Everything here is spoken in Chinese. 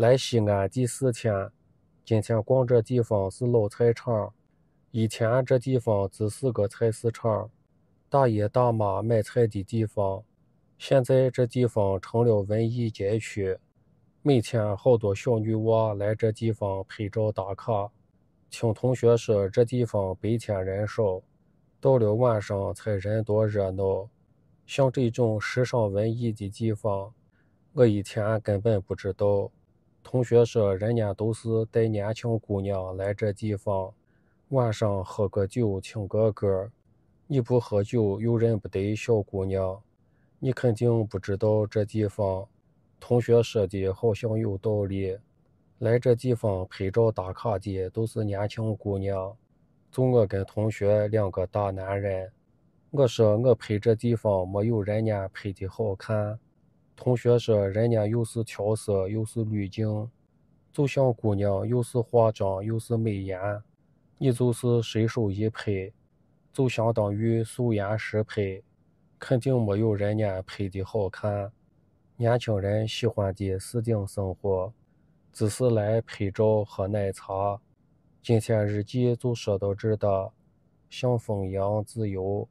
来西安第四天，今天逛这地方是老菜场。以前这地方只是个菜市场，大爷大妈买菜的地方。现在这地方成了文艺街区，每天好多小女娃来这地方拍照打卡。听同学说，这地方白天人少，到了晚上才人多热闹。像这种时尚文艺的地方，我以前根本不知道。同学说：“人家都是带年轻姑娘来这地方，晚上喝个酒，听个歌。你不喝酒，又认不得小姑娘。你肯定不知道这地方。”同学说的好像有道理。来这地方拍照打卡的都是年轻姑娘，就我跟同学两个大男人。我说我拍这地方没有人家拍的好看。同学说，人家又是调色，又是滤镜，就像姑娘又是化妆，又是美颜，你就是随手一拍，就相当于素颜实拍，肯定没有人家拍的好看。年轻人喜欢的是定生活，只是来拍照喝奶茶。今天日记就说到这的，像风一样自由。